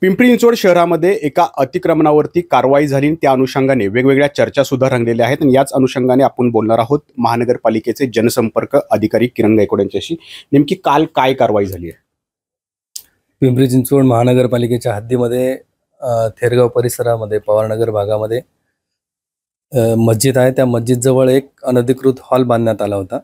पिंपरी चिंचवड शहरामध्ये एका अतिक्रमणावरती कारवाई झाली त्या अनुषंगाने वेगवेगळ्या चर्चा सुद्धा रंगलेल्या आहेत आणि याच अनुषंगाने आपण बोलणार आहोत महानगरपालिकेचे जनसंपर्क अधिकारी किरण गायकवाड यांच्याशी नेमकी काल काय कारवाई झाली आहे पिंपरी चिंचवड महानगरपालिकेच्या हद्दीमध्ये थेरगाव परिसरामध्ये पवारनगर भागामध्ये मस्जिद आहे त्या मस्जिदजवळ एक अनधिकृत हॉल बांधण्यात आला होता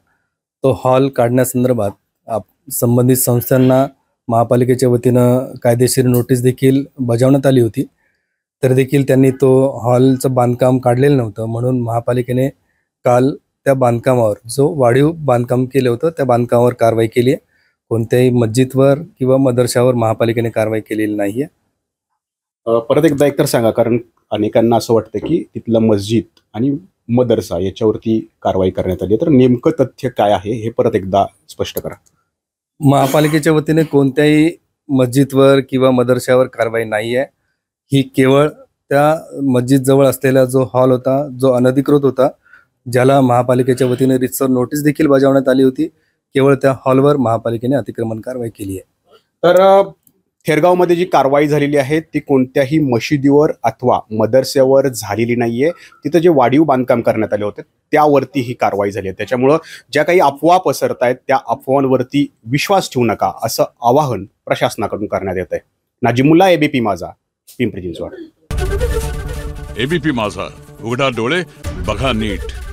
तो हॉल काढण्यासंदर्भात संबंधित संस्थांना महापालिकेच्या वतीनं कायदेशीर नोटीस देखील बजावण्यात आली होती तर देखील त्यांनी तो हॉलचं बांधकाम काढलेलं नव्हतं म्हणून महापालिकेने काल त्या बांधकामावर जो वाढीव बांधकाम केलं होतं त्या बांधकामावर कारवाई केली आहे कोणत्याही मस्जिदवर किंवा मदरशावर महापालिकेने कारवाई केलेली नाही आहे परत एकदा एकतर सांगा कारण अनेकांना असं वाटतं की तिथलं मस्जिद आणि मदरसा याच्यावरती कारवाई करण्यात आली तर नेमकं तथ्य काय आहे हे परत एकदा स्पष्ट करा महापालिकेच्या वतीने कोणत्याही मस्जिदवर किंवा मदरशावर कारवाई नाही आहे ही केवळ त्या मस्जिदजवळ असलेला जो हॉल होता जो अनधिकृत होता ज्याला महापालिकेच्या वतीने रितसर नोटीस देखील बजावण्यात आली होती केवळ त्या हॉलवर महापालिकेने अतिक्रमण कारवाई केली आहे तर खेरगावमध्ये जी कारवाई झालेली आहे ती कोणत्याही मशिदीवर अथवा मदरस्यावर झालेली नाही आहे तिथं जे वाढीव बांधकाम करण्यात आले होते त्यावरती ही कारवाई झाली आहे त्याच्यामुळं ज्या काही अफवा पसरत आहेत त्या अफवांवरती विश्वास ठेवू नका असं आवाहन प्रशासनाकडून करण्यात येत आहे नाजिमुल्ला एबीपी माझा पिंपरी चिंचवड एबीपी माझा उघडा डोळे बघा नीट